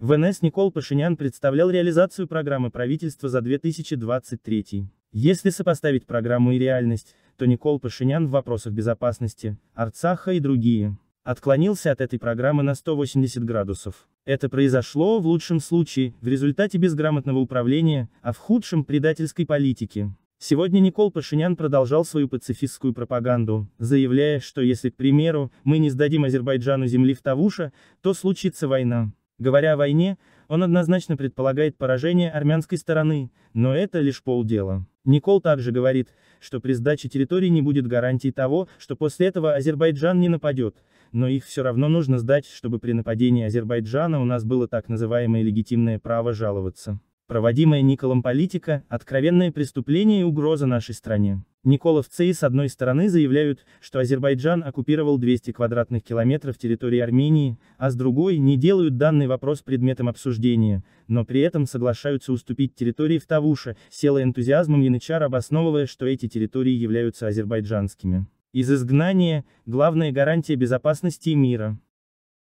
ВНС Никол Пашинян представлял реализацию программы правительства за 2023. Если сопоставить программу и реальность, то Никол Пашинян в вопросах безопасности, Арцаха и другие, отклонился от этой программы на 180 градусов. Это произошло в лучшем случае, в результате безграмотного управления, а в худшем – предательской политики. Сегодня Никол Пашинян продолжал свою пацифистскую пропаганду, заявляя, что если, к примеру, мы не сдадим Азербайджану земли в Тавуша, то случится война. Говоря о войне, он однозначно предполагает поражение армянской стороны, но это лишь полдела. Никол также говорит, что при сдаче территории не будет гарантий того, что после этого Азербайджан не нападет, но их все равно нужно сдать, чтобы при нападении Азербайджана у нас было так называемое легитимное право жаловаться. Проводимая Николом политика – откровенное преступление и угроза нашей стране. Николов ЦИ с одной стороны заявляют, что Азербайджан оккупировал 200 квадратных километров территории Армении, а с другой не делают данный вопрос предметом обсуждения, но при этом соглашаются уступить территории в Тавуше, села энтузиазмом Янычар обосновывая, что эти территории являются азербайджанскими. Из изгнания – главная гарантия безопасности и мира.